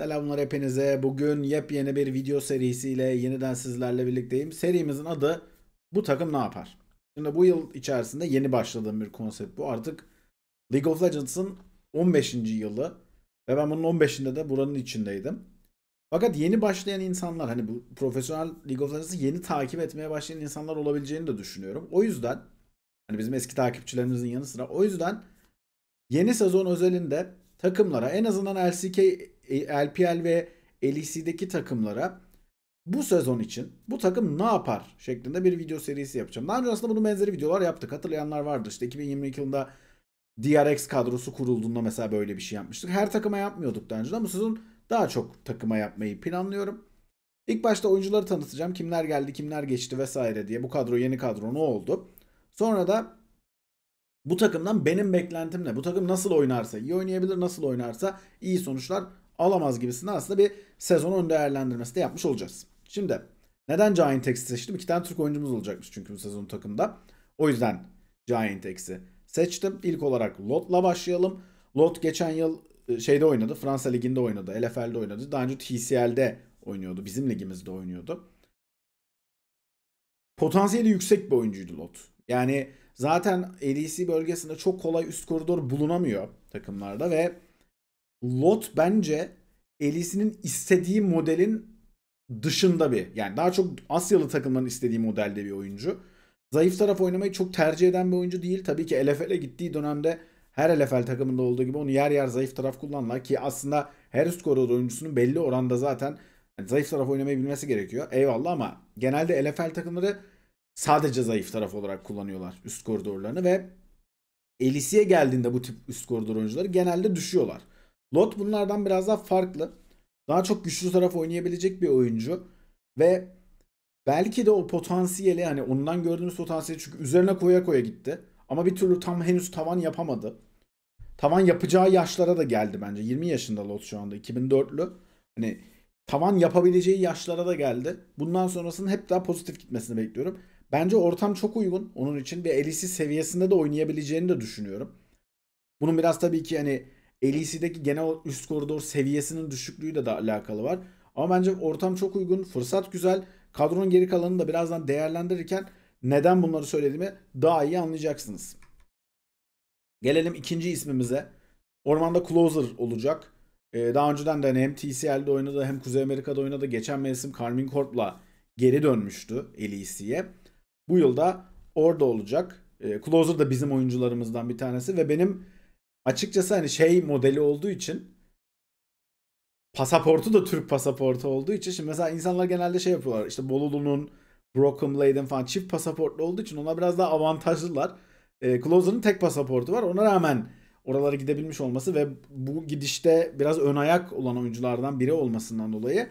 Selamlar hepinize. Bugün yepyeni bir video serisiyle yeniden sizlerle birlikteyim. Serimizin adı Bu Takım Ne Yapar? Şimdi bu yıl içerisinde yeni başladığım bir konsept bu. Artık League of Legends'ın 15. yılı ve ben bunun 15'inde de buranın içindeydim. Fakat yeni başlayan insanlar hani bu profesyonel League of Legends'ı yeni takip etmeye başlayan insanlar olabileceğini de düşünüyorum. O yüzden hani bizim eski takipçilerimizin yanı sıra o yüzden yeni sezon özelinde takımlara en azından LCK LPL e, ve LEC'deki takımlara bu sezon için bu takım ne yapar şeklinde bir video serisi yapacağım. Daha önce aslında bunun benzeri videolar yaptık. Hatırlayanlar vardır. İşte 2022 yılında DRX kadrosu kurulduğunda mesela böyle bir şey yapmıştık. Her takıma yapmıyorduk daha önceden. Bu sezon daha çok takıma yapmayı planlıyorum. İlk başta oyuncuları tanıtacağım. Kimler geldi, kimler geçti vesaire diye. Bu kadro yeni kadro ne oldu? Sonra da bu takımdan benim beklentimle Bu takım nasıl oynarsa iyi oynayabilir, nasıl oynarsa iyi sonuçlar alamaz gibisinde aslında bir sezon ön değerlendirmesi de yapmış olacağız. Şimdi neden Giant X'i seçtim? İki tane Türk oyuncumuz olacakmış çünkü bu sezon takımda. O yüzden Giant X'i seçtim. İlk olarak Lot'la başlayalım. Lot geçen yıl e, şeyde oynadı. Fransa Ligi'nde oynadı. LFL'de oynadı. Daha önce TCL'de oynuyordu. Bizim ligimizde oynuyordu. Potansiyeli yüksek bir oyuncuydu Lot. Yani zaten ADC bölgesinde çok kolay üst koridor bulunamıyor takımlarda ve Lot bence Elisinin istediği modelin dışında bir yani daha çok Asyalı takımların istediği modelde bir oyuncu. Zayıf taraf oynamayı çok tercih eden bir oyuncu değil. Tabii ki LFL'e gittiği dönemde her LFL takımında olduğu gibi onu yer yer zayıf taraf kullanlar ki aslında her üst koridor oyuncusunun belli oranda zaten zayıf taraf oynamayı bilmesi gerekiyor. Eyvallah ama genelde LFL takımları sadece zayıf taraf olarak kullanıyorlar üst koridorlarını ve Elisi'ye geldiğinde bu tip üst koridor oyuncuları genelde düşüyorlar. Lot bunlardan biraz daha farklı. Daha çok güçlü taraf oynayabilecek bir oyuncu. Ve belki de o potansiyeli hani ondan gördüğümüz potansiyeli çünkü üzerine koya koya gitti. Ama bir türlü tam henüz tavan yapamadı. Tavan yapacağı yaşlara da geldi bence. 20 yaşında Lot şu anda 2004'lü. Hani tavan yapabileceği yaşlara da geldi. Bundan sonrasının hep daha pozitif gitmesini bekliyorum. Bence ortam çok uygun onun için ve Elisi seviyesinde de oynayabileceğini de düşünüyorum. Bunun biraz tabii ki hani LEC'deki genel üst koridor seviyesinin düşüklüğü de, de alakalı var. Ama bence ortam çok uygun, fırsat güzel. Kadronun geri kalanını da birazdan değerlendirirken neden bunları söylediğimi daha iyi anlayacaksınız. Gelelim ikinci ismimize. Ormanda Closer olacak. Ee, daha önceden de hani hem TCL'de oynadı hem Kuzey Amerika'da oynadı. Geçen mevsim Carmin Korp'la geri dönmüştü LEC'ye. Bu yılda orada olacak. E, Closer da bizim oyuncularımızdan bir tanesi ve benim Açıkçası hani şey modeli olduğu için pasaportu da Türk pasaportu olduğu için şimdi mesela insanlar genelde şey yapıyorlar işte Bolulu'nun Broken Blade'in falan çift pasaportlu olduğu için ona biraz daha avantajlılar. E, Closer'ın tek pasaportu var ona rağmen oralara gidebilmiş olması ve bu gidişte biraz ön ayak olan oyunculardan biri olmasından dolayı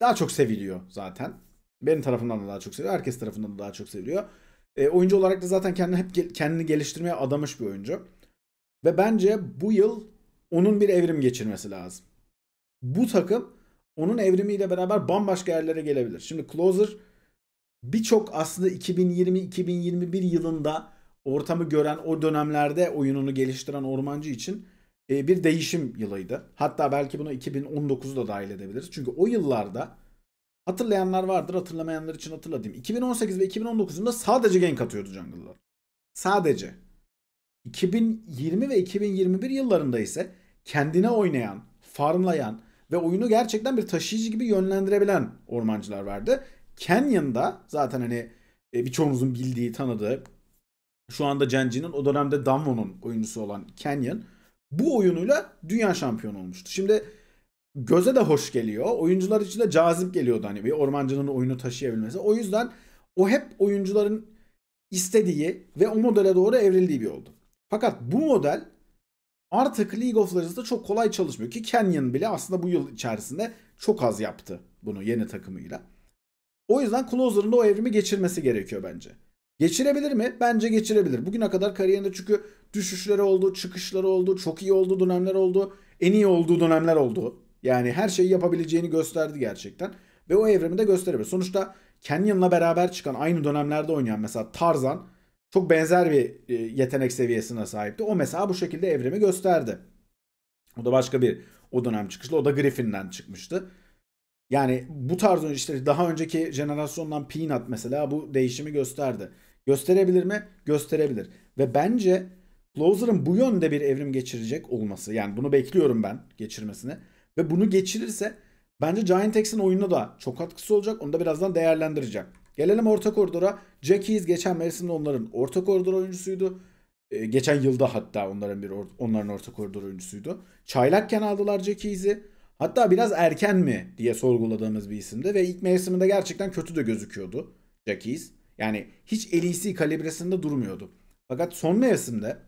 daha çok seviliyor zaten. Benim tarafından da daha çok seviliyor. Herkes tarafından da daha çok seviliyor. E, oyuncu olarak da zaten kendini hep kendini geliştirmeye adamış bir oyuncu. Ve bence bu yıl onun bir evrim geçirmesi lazım. Bu takım onun evrimiyle beraber bambaşka yerlere gelebilir. Şimdi Closer birçok aslında 2020-2021 yılında ortamı gören o dönemlerde oyununu geliştiren Ormancı için e, bir değişim yılıydı. Hatta belki bunu 2019'u da dahil edebiliriz. Çünkü o yıllarda hatırlayanlar vardır hatırlamayanlar için hatırladım. 2018 ve 2019'unda sadece gank atıyordu jungle'lar. Sadece. 2020 ve 2021 yıllarında ise kendine oynayan, farmlayan ve oyunu gerçekten bir taşıyıcı gibi yönlendirebilen ormancılar vardı. Canyon'da zaten hani e, birçoğunuzun bildiği, tanıdığı şu anda Genji'nin o dönemde Damwon'un oyuncusu olan Canyon bu oyunuyla dünya şampiyonu olmuştu. Şimdi göze de hoş geliyor. Oyuncular için de cazip geliyordu hani bir ormancının oyunu taşıyabilmesi. O yüzden o hep oyuncuların istediği ve o modele doğru evrildiği bir oldu. Fakat bu model artık League of Legends'da çok kolay çalışmıyor ki Canyon bile aslında bu yıl içerisinde çok az yaptı bunu yeni takımıyla. O yüzden Closer'ın da o evrimi geçirmesi gerekiyor bence. Geçirebilir mi? Bence geçirebilir. Bugüne kadar kariyerinde çünkü düşüşleri oldu, çıkışları oldu, çok iyi olduğu dönemler oldu, en iyi olduğu dönemler oldu. Yani her şeyi yapabileceğini gösterdi gerçekten. Ve o evrimi de gösterebilir. Sonuçta Canyon'la beraber çıkan aynı dönemlerde oynayan mesela Tarzan çok benzer bir e, yetenek seviyesine sahipti. O mesela bu şekilde evrimi gösterdi. O da başka bir o dönem çıkışlı. O da Griffin'den çıkmıştı. Yani bu tarz işte daha önceki jenerasyondan Peanut mesela bu değişimi gösterdi. Gösterebilir mi? Gösterebilir. Ve bence Closer'ın bu yönde bir evrim geçirecek olması. Yani bunu bekliyorum ben geçirmesini. Ve bunu geçirirse bence Giant X'in oyununa da çok katkısı olacak. Onu da birazdan değerlendireceğim. Gelelim orta koridora. Jackies geçen mevsimde onların orta koridor oyuncusuydu. Ee, geçen yılda hatta onların bir or- onların orta koridor oyuncusuydu. Çaylakken aldılar Jackies'i. Hatta biraz erken mi diye sorguladığımız bir isimdi ve ilk mevsiminde gerçekten kötü de gözüküyordu Jackies. Yani hiç LEC kalibresinde durmuyordu. Fakat son mevsimde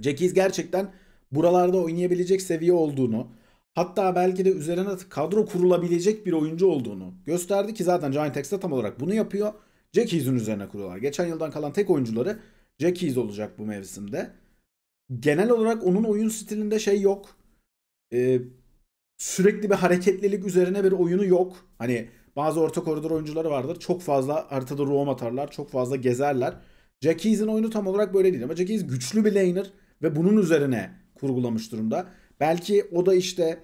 Jackies gerçekten buralarda oynayabilecek seviye olduğunu Hatta belki de üzerine kadro kurulabilecek bir oyuncu olduğunu gösterdi ki zaten Giant X'de tam olarak bunu yapıyor. Jack Hees'in üzerine kuruyorlar. Geçen yıldan kalan tek oyuncuları Jack Hees olacak bu mevsimde. Genel olarak onun oyun stilinde şey yok. Ee, sürekli bir hareketlilik üzerine bir oyunu yok. Hani bazı orta koridor oyuncuları vardır. Çok fazla haritada roam atarlar. Çok fazla gezerler. Jack Hees'in oyunu tam olarak böyle değil ama Jack Hees güçlü bir laner ve bunun üzerine kurgulamış durumda. Belki o da işte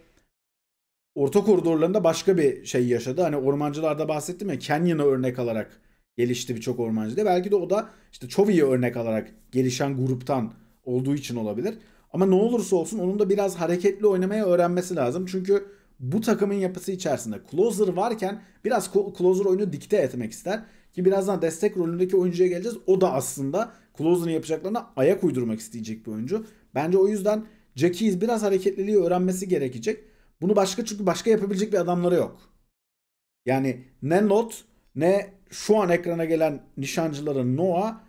orta koridorlarında başka bir şey yaşadı. Hani ormancılarda bahsettim ya Kenyon'a örnek alarak gelişti birçok ormancı da. Belki de o da işte Chovey'i örnek alarak gelişen gruptan olduğu için olabilir. Ama ne olursa olsun onun da biraz hareketli oynamayı öğrenmesi lazım. Çünkü bu takımın yapısı içerisinde closer varken biraz closer oyunu dikte etmek ister. Ki birazdan destek rolündeki oyuncuya geleceğiz. O da aslında closer'ın yapacaklarına ayak uydurmak isteyecek bir oyuncu. Bence o yüzden Jackie's biraz hareketliliği öğrenmesi gerekecek. Bunu başka çünkü başka yapabilecek bir adamları yok. Yani ne Not ne şu an ekrana gelen nişancıları Noah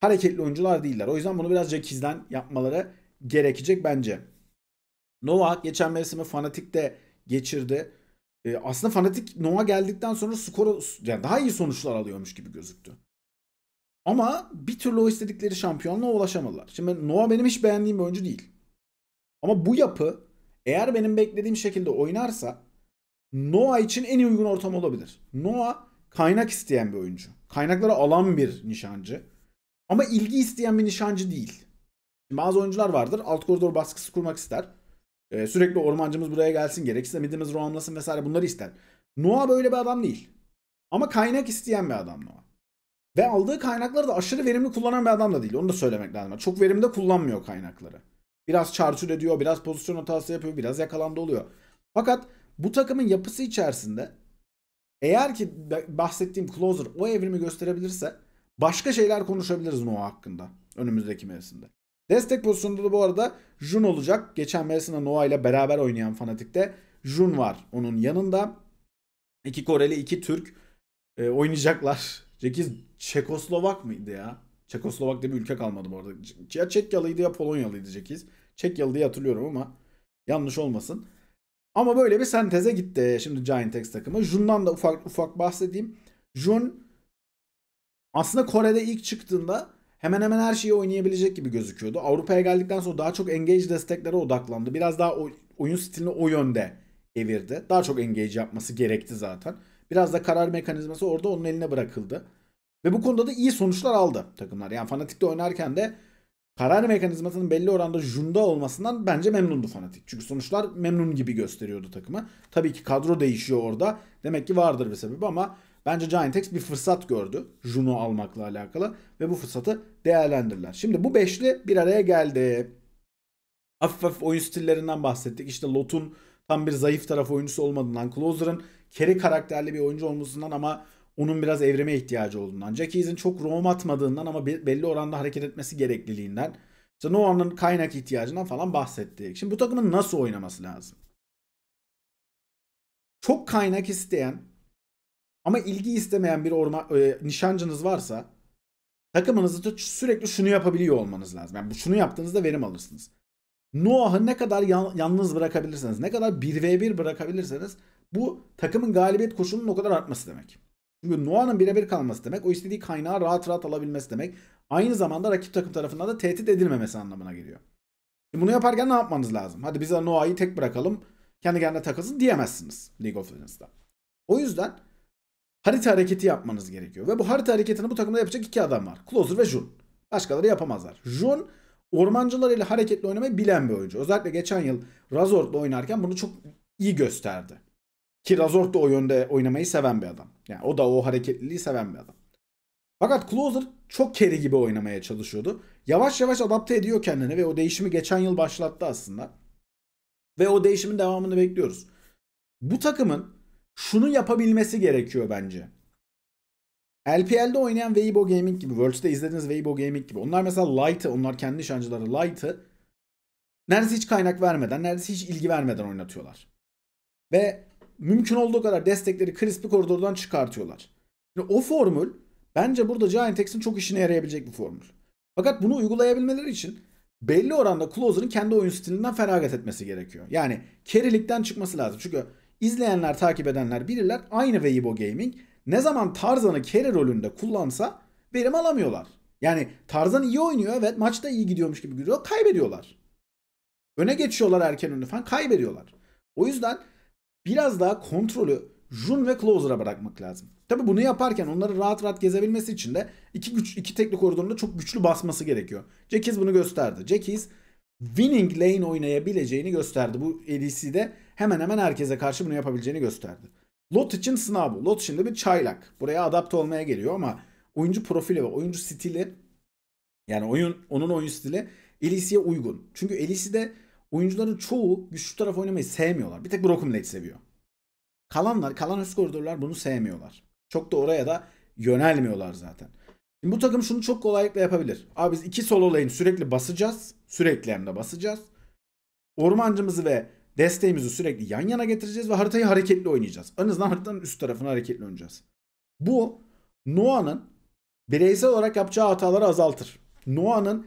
hareketli oyuncular değiller. O yüzden bunu biraz Jackie's'den yapmaları gerekecek bence. Noah geçen mevsimi Fanatik'te geçirdi. E, aslında Fanatik Noah geldikten sonra skoru yani daha iyi sonuçlar alıyormuş gibi gözüktü. Ama bir türlü o istedikleri şampiyonluğa ulaşamadılar. Şimdi Noah benim hiç beğendiğim bir oyuncu değil. Ama bu yapı eğer benim beklediğim şekilde oynarsa Noah için en uygun ortam olabilir. Noah kaynak isteyen bir oyuncu. Kaynakları alan bir nişancı. Ama ilgi isteyen bir nişancı değil. Bazı oyuncular vardır. Alt koridor baskısı kurmak ister. Ee, sürekli ormancımız buraya gelsin gerekirse midimiz roamlasın vesaire bunları ister. Noah böyle bir adam değil. Ama kaynak isteyen bir adam Noah. Ve aldığı kaynakları da aşırı verimli kullanan bir adam da değil. Onu da söylemek lazım. Çok verimde kullanmıyor kaynakları. Biraz çarçur ediyor, biraz pozisyon hatası yapıyor, biraz yakalanda oluyor. Fakat bu takımın yapısı içerisinde eğer ki bahsettiğim closer o evrimi gösterebilirse başka şeyler konuşabiliriz Noah hakkında önümüzdeki mevsimde. Destek pozisyonunda da bu arada Jun olacak. Geçen mevsimde Noah ile beraber oynayan fanatikte Jun var onun yanında. İki Koreli, iki Türk e, oynayacaklar. Cekiz Çekoslovak mıydı ya? Çekoslovak diye bir ülke kalmadı bu arada. Ya Çekyalıydı ya Polonyalıydı Cekiz. Çekyalı diye hatırlıyorum ama yanlış olmasın. Ama böyle bir senteze gitti şimdi Giant X takımı. Jun'dan da ufak ufak bahsedeyim. Jun aslında Kore'de ilk çıktığında hemen hemen her şeyi oynayabilecek gibi gözüküyordu. Avrupa'ya geldikten sonra daha çok engage desteklere odaklandı. Biraz daha oyun stilini o yönde evirdi. Daha çok engage yapması gerekti zaten. Biraz da karar mekanizması orada onun eline bırakıldı. Ve bu konuda da iyi sonuçlar aldı takımlar. Yani Fanatik'te oynarken de karar mekanizmasının belli oranda junda olmasından bence memnundu fanatik. Çünkü sonuçlar memnun gibi gösteriyordu takımı. Tabii ki kadro değişiyor orada. Demek ki vardır bir sebebi ama bence Giantex bir fırsat gördü Jun'u almakla alakalı ve bu fırsatı değerlendirdiler. Şimdi bu beşli bir araya geldi. Hafif hafif oyun stillerinden bahsettik. İşte Lot'un tam bir zayıf taraf oyuncusu olmadığından, Closer'ın keri karakterli bir oyuncu olmasından ama onun biraz evreme ihtiyacı olduğundan, Jackie's'in çok roam atmadığından ama belli oranda hareket etmesi gerekliliğinden, işte Noah'nın kaynak ihtiyacından falan bahsettik. Şimdi bu takımın nasıl oynaması lazım? Çok kaynak isteyen ama ilgi istemeyen bir orma, e, nişancınız varsa takımınızda sürekli şunu yapabiliyor olmanız lazım. Yani şunu yaptığınızda verim alırsınız. Noah'ı ne kadar yalnız bırakabilirseniz, ne kadar 1v1 bırakabilirseniz bu takımın galibiyet koşulunun o kadar artması demek. Çünkü Noah'nın birebir kalması demek o istediği kaynağı rahat rahat alabilmesi demek. Aynı zamanda rakip takım tarafından da tehdit edilmemesi anlamına geliyor. E bunu yaparken ne yapmanız lazım? Hadi bize Noah'yı tek bırakalım kendi kendine takılsın diyemezsiniz League of Legends'da. O yüzden harita hareketi yapmanız gerekiyor. Ve bu harita hareketini bu takımda yapacak iki adam var. Closer ve Jun. Başkaları yapamazlar. Jun ormancılar ile hareketli oynamayı bilen bir oyuncu. Özellikle geçen yıl Razor'la oynarken bunu çok iyi gösterdi. Ki Razort da o yönde oynamayı seven bir adam. Yani o da o hareketliliği seven bir adam. Fakat Closer çok carry gibi oynamaya çalışıyordu. Yavaş yavaş adapte ediyor kendini ve o değişimi geçen yıl başlattı aslında. Ve o değişimin devamını bekliyoruz. Bu takımın şunu yapabilmesi gerekiyor bence. LPL'de oynayan Weibo Gaming gibi, Worlds'te izlediğiniz Weibo Gaming gibi. Onlar mesela Light'ı, onlar kendi nişancıları Light'ı neredeyse hiç kaynak vermeden, neredeyse hiç ilgi vermeden oynatıyorlar. Ve mümkün olduğu kadar destekleri crispy koridordan çıkartıyorlar. Şimdi o formül bence burada Giantex'in çok işine yarayabilecek bir formül. Fakat bunu uygulayabilmeleri için belli oranda Closer'ın kendi oyun stilinden feragat etmesi gerekiyor. Yani kerilikten çıkması lazım. Çünkü izleyenler, takip edenler bilirler aynı Weibo Gaming ne zaman Tarzan'ı carry rolünde kullansa verim alamıyorlar. Yani Tarzan iyi oynuyor evet maçta iyi gidiyormuş gibi görüyor kaybediyorlar. Öne geçiyorlar erken önü falan kaybediyorlar. O yüzden biraz daha kontrolü Jun ve Closer'a bırakmak lazım. Tabi bunu yaparken onları rahat rahat gezebilmesi için de iki, güç, iki tekli koridorunda çok güçlü basması gerekiyor. Jackie's bunu gösterdi. Jackie's winning lane oynayabileceğini gösterdi. Bu LEC'de hemen hemen herkese karşı bunu yapabileceğini gösterdi. Lot için sınav bu. Lot şimdi bir çaylak. Buraya adapte olmaya geliyor ama oyuncu profili ve oyuncu stili yani oyun onun oyun stili Elise'ye uygun. Çünkü Elise'de oyuncuların çoğu güçlü taraf oynamayı sevmiyorlar. Bir tek Brockham seviyor. Kalanlar, kalan üst koridorlar bunu sevmiyorlar. Çok da oraya da yönelmiyorlar zaten. Şimdi bu takım şunu çok kolaylıkla yapabilir. Abi biz iki solo lane sürekli basacağız. Sürekli hem de basacağız. Ormancımızı ve desteğimizi sürekli yan yana getireceğiz ve haritayı hareketli oynayacağız. En azından haritanın üst tarafını hareketli oynayacağız. Bu Noah'nın bireysel olarak yapacağı hataları azaltır. Noah'nın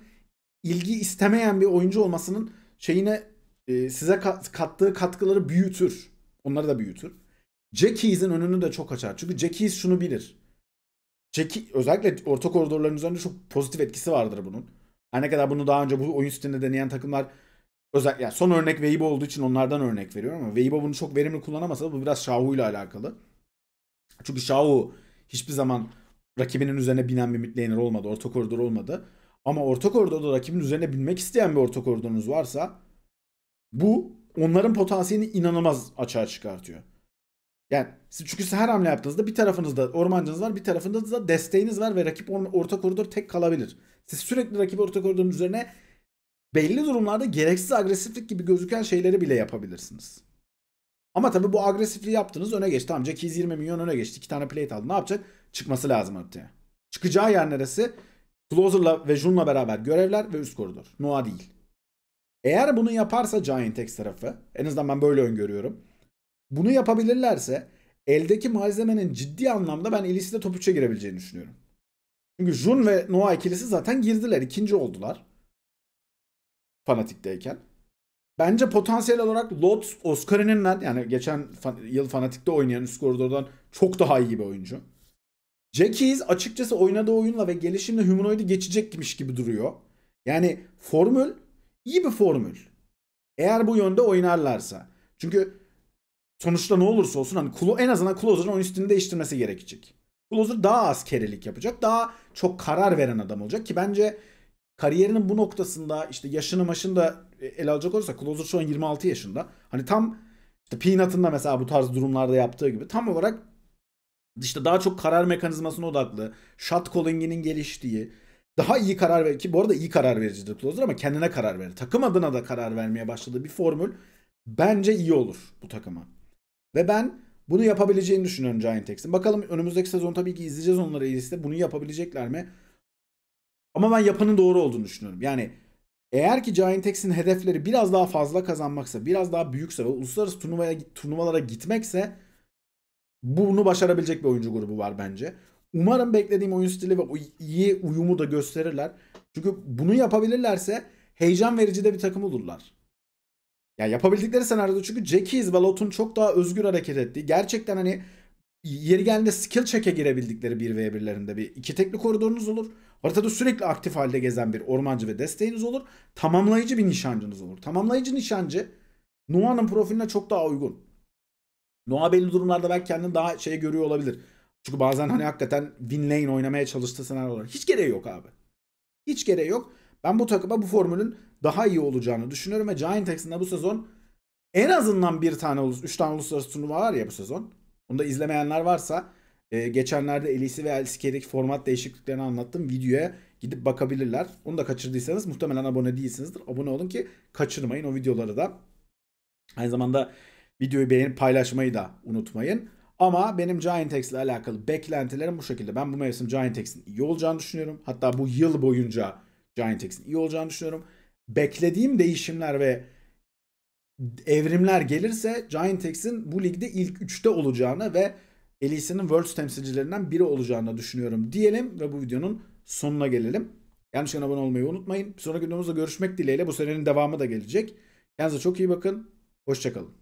ilgi istemeyen bir oyuncu olmasının şeyine e, size kat, kattığı katkıları büyütür. Onları da büyütür. Jackie's'in önünü de çok açar. Çünkü Jackie's şunu bilir. Jackie özellikle orta koridorların üzerinde çok pozitif etkisi vardır bunun. Her ne kadar bunu daha önce bu oyun sisteminde deneyen takımlar özel yani son örnek Weibo olduğu için onlardan örnek veriyorum ama Weibo bunu çok verimli kullanamasa da bu biraz Shao ile alakalı. Çünkü Shao hiçbir zaman rakibinin üzerine binen bir midlaner olmadı. Orta koridor olmadı. Ama orta koridorda rakibin üzerine binmek isteyen bir orta koridorunuz varsa bu onların potansiyelini inanılmaz açığa çıkartıyor. Yani çünkü siz her hamle yaptığınızda bir tarafınızda ormancınız var bir tarafınızda da desteğiniz var ve rakip orta koridor tek kalabilir. Siz sürekli rakip orta koridorun üzerine belli durumlarda gereksiz agresiflik gibi gözüken şeyleri bile yapabilirsiniz. Ama tabi bu agresifliği yaptınız öne geçti. Amca 220 milyon öne geçti. 2 tane plate aldı. Ne yapacak? Çıkması lazım ortaya. Çıkacağı yer neresi? Closer'la ve Jun'la beraber görevler ve üst koridor. Noah değil. Eğer bunu yaparsa Giant X tarafı en azından ben böyle öngörüyorum. Bunu yapabilirlerse eldeki malzemenin ciddi anlamda ben Elis'le top 3'e girebileceğini düşünüyorum. Çünkü Jun ve Noah ikilisi zaten girdiler. ikinci oldular. Fanatik'teyken. Bence potansiyel olarak Lot Oscar'ınınla yani geçen fan, yıl Fanatik'te oynayan üst koridordan çok daha iyi bir oyuncu. Jack açıkçası oynadığı oyunla ve gelişimle humanoid'i geçecekmiş gibi duruyor. Yani formül iyi bir formül. Eğer bu yönde oynarlarsa. Çünkü sonuçta ne olursa olsun hani Klo, en azından Closer'ın oyun stilini değiştirmesi gerekecek. Closer daha az kerelik yapacak. Daha çok karar veren adam olacak ki bence kariyerinin bu noktasında işte yaşını maşını da ele alacak olursa Closer şu an 26 yaşında. Hani tam işte Peanut'ın da mesela bu tarz durumlarda yaptığı gibi tam olarak işte daha çok karar mekanizmasına odaklı, shot calling'inin geliştiği, daha iyi karar ver ki bu arada iyi karar vericidir Closer ama kendine karar verir. Takım adına da karar vermeye başladığı bir formül bence iyi olur bu takıma. Ve ben bunu yapabileceğini düşünüyorum Giant X'in. Bakalım önümüzdeki sezon tabii ki izleyeceğiz onları iyisi bunu yapabilecekler mi? Ama ben yapanın doğru olduğunu düşünüyorum. Yani eğer ki Giant X'in hedefleri biraz daha fazla kazanmaksa, biraz daha büyükse ve uluslararası turnuvaya, turnuvalara gitmekse bunu başarabilecek bir oyuncu grubu var bence. Umarım beklediğim oyun stili ve iyi uyumu da gösterirler. Çünkü bunu yapabilirlerse heyecan verici de bir takım olurlar. Ya yani yapabildikleri senaryoda çünkü Jackies ve Lot'un çok daha özgür hareket ettiği gerçekten hani yeri geldiğinde skill check'e girebildikleri 1v1'lerinde bir iki tekli koridorunuz olur. Haritada sürekli aktif halde gezen bir ormancı ve desteğiniz olur. Tamamlayıcı bir nişancınız olur. Tamamlayıcı nişancı Nua'nın profiline çok daha uygun. Noah belli durumlarda belki kendini daha şey görüyor olabilir. Çünkü bazen hani hakikaten win lane oynamaya çalıştığı senaryolar. Hiç gereği yok abi. Hiç gereği yok. Ben bu takıma bu formülün daha iyi olacağını düşünüyorum ve Giant X'in bu sezon en azından bir tane, üç tane uluslararası turnuva var ya bu sezon. Onu da izlemeyenler varsa e, geçenlerde Elisi ve LCK'deki format değişikliklerini anlattım. Videoya gidip bakabilirler. Onu da kaçırdıysanız muhtemelen abone değilsinizdir. Abone olun ki kaçırmayın o videoları da. Aynı zamanda Videoyu beğenip paylaşmayı da unutmayın. Ama benim Giantex ile alakalı beklentilerim bu şekilde. Ben bu mevsim Giantex'in iyi olacağını düşünüyorum. Hatta bu yıl boyunca Giantex'in iyi olacağını düşünüyorum. Beklediğim değişimler ve evrimler gelirse Giantex'in bu ligde ilk 3'te olacağını ve Elise'nin Worlds temsilcilerinden biri olacağını düşünüyorum diyelim ve bu videonun sonuna gelelim. Yanlış abone olmayı unutmayın. Bir sonraki videomuzda görüşmek dileğiyle bu senenin devamı da gelecek. Kendinize çok iyi bakın. Hoşçakalın.